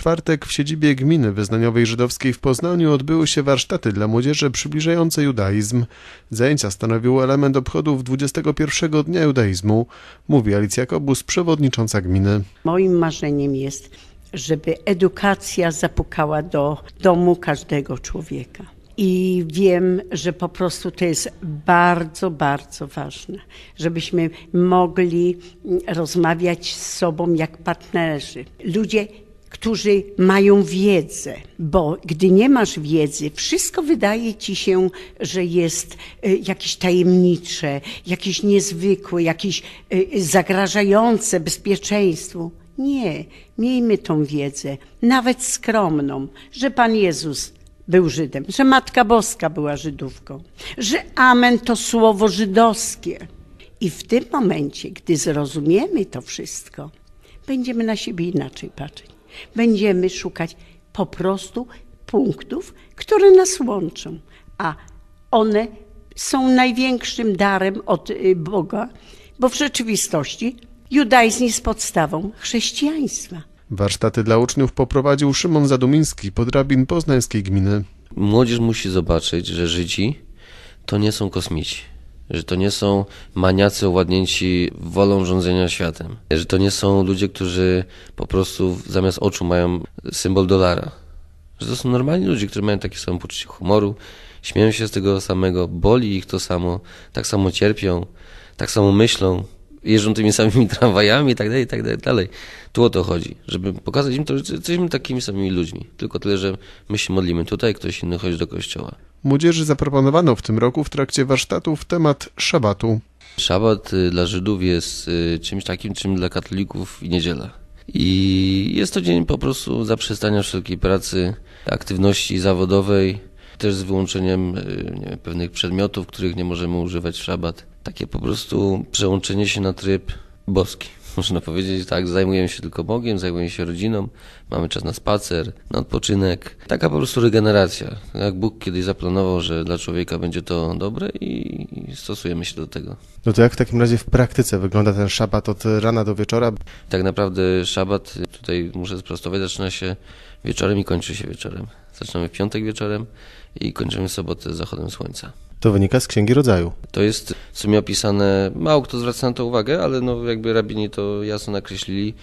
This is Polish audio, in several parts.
czwartek w siedzibie Gminy Wyznaniowej Żydowskiej w Poznaniu odbyły się warsztaty dla młodzieży przybliżające judaizm. Zajęcia stanowiły element obchodów 21 Dnia Judaizmu, mówi Alicja Kobus, przewodnicząca gminy. Moim marzeniem jest, żeby edukacja zapukała do domu każdego człowieka i wiem, że po prostu to jest bardzo, bardzo ważne, żebyśmy mogli rozmawiać z sobą jak partnerzy. Ludzie którzy mają wiedzę, bo gdy nie masz wiedzy, wszystko wydaje ci się, że jest e, jakieś tajemnicze, jakieś niezwykłe, jakieś e, zagrażające bezpieczeństwu. Nie, miejmy tą wiedzę, nawet skromną, że Pan Jezus był Żydem, że Matka Boska była Żydówką, że Amen to słowo żydowskie. I w tym momencie, gdy zrozumiemy to wszystko, będziemy na siebie inaczej patrzeć. Będziemy szukać po prostu punktów, które nas łączą, a one są największym darem od y, Boga, bo w rzeczywistości judaizm jest podstawą chrześcijaństwa. Warsztaty dla uczniów poprowadził Szymon Zadumiński, podrabin poznańskiej gminy. Młodzież musi zobaczyć, że Żydzi to nie są kosmici że to nie są maniacy owładnięci wolą rządzenia światem, że to nie są ludzie, którzy po prostu zamiast oczu mają symbol dolara, że to są normalni ludzie, którzy mają takie samo poczucie humoru, śmieją się z tego samego, boli ich to samo, tak samo cierpią, tak samo myślą, jeżdżą tymi samymi tramwajami i tak dalej, tak dalej, dalej. Tu o to chodzi, żeby pokazać im to, że jesteśmy takimi samymi ludźmi. Tylko tyle, że my się modlimy tutaj, ktoś inny chodzi do kościoła. Młodzieży zaproponowano w tym roku w trakcie warsztatów temat szabatu. Szabat y, dla Żydów jest y, czymś takim, czym dla katolików niedziela. I jest to dzień po prostu zaprzestania wszelkiej pracy, aktywności zawodowej, też z wyłączeniem y, wiem, pewnych przedmiotów, których nie możemy używać w szabat. Takie po prostu przełączenie się na tryb boski można powiedzieć, tak, zajmujemy się tylko Bogiem, zajmujemy się rodziną, mamy czas na spacer, na odpoczynek. Taka po prostu regeneracja. Jak Bóg kiedyś zaplanował, że dla człowieka będzie to dobre i stosujemy się do tego. No to jak w takim razie w praktyce wygląda ten szabat od rana do wieczora? Tak naprawdę szabat, tutaj muszę sprostować, zaczyna się wieczorem i kończy się wieczorem. Zaczynamy w piątek wieczorem i kończymy sobotę z zachodem słońca. To wynika z Księgi Rodzaju. To jest w sumie opisane, mało kto zwraca na to uwagę, ale no jakby rabini to jasno nakreślili.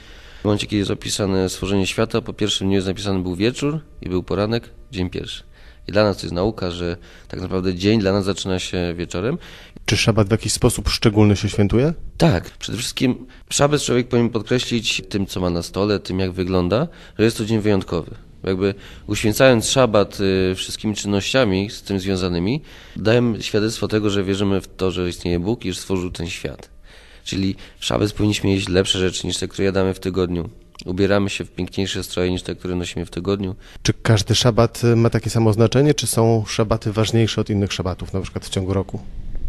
W momencie, kiedy jest opisane stworzenie świata, po pierwszym dniu jest napisany był wieczór i był poranek, dzień pierwszy. I dla nas to jest nauka, że tak naprawdę dzień dla nas zaczyna się wieczorem. Czy szabat w jakiś sposób szczególny się świętuje? Tak. Przede wszystkim szabat człowiek powinien podkreślić tym, co ma na stole, tym, jak wygląda, że jest to dzień wyjątkowy jakby uświęcając szabat y, wszystkimi czynnościami z tym związanymi, dajemy świadectwo tego, że wierzymy w to, że istnieje Bóg i że stworzył ten świat. Czyli w szabat powinniśmy jeść lepsze rzeczy niż te, które jadamy w tygodniu. Ubieramy się w piękniejsze stroje niż te, które nosimy w tygodniu. Czy każdy szabat y, ma takie samo znaczenie, czy są szabaty ważniejsze od innych szabatów, na przykład w ciągu roku?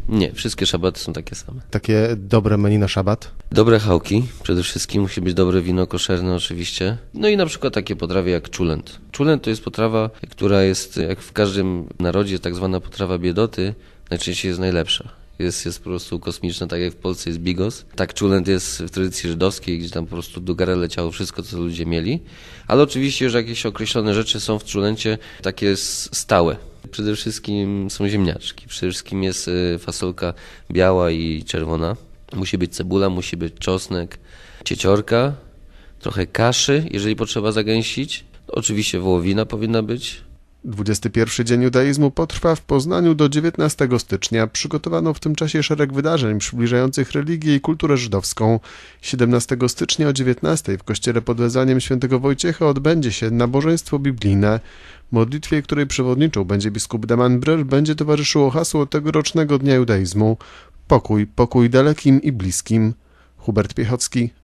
Nie, wszystkie szabaty są takie same. Takie dobre menu na szabat? Dobre chałki, przede wszystkim musi być dobre wino koszerne oczywiście. No i na przykład takie potrawy jak czulent. Czulent to jest potrawa, która jest jak w każdym narodzie tak zwana potrawa biedoty, najczęściej jest najlepsza jest, jest po prostu kosmiczna, tak jak w Polsce jest bigos. Tak czulent jest w tradycji żydowskiej, gdzie tam po prostu do gara leciało wszystko, co ludzie mieli. Ale oczywiście już jakieś określone rzeczy są w czulencie takie stałe. Przede wszystkim są ziemniaczki. Przede wszystkim jest y, fasolka biała i czerwona. Musi być cebula, musi być czosnek, cieciorka, trochę kaszy, jeżeli potrzeba zagęścić. Oczywiście wołowina powinna być, 21 dzień judaizmu potrwa w Poznaniu do 19 stycznia. Przygotowano w tym czasie szereg wydarzeń przybliżających religię i kulturę żydowską. 17 stycznia o 19 w kościele pod wezwaniem św. Wojciecha odbędzie się nabożeństwo biblijne. Modlitwie, której przewodniczył będzie biskup Daman Brel, będzie towarzyszyło hasło tegorocznego Dnia Judaizmu Pokój, pokój dalekim i bliskim. Hubert Piechocki,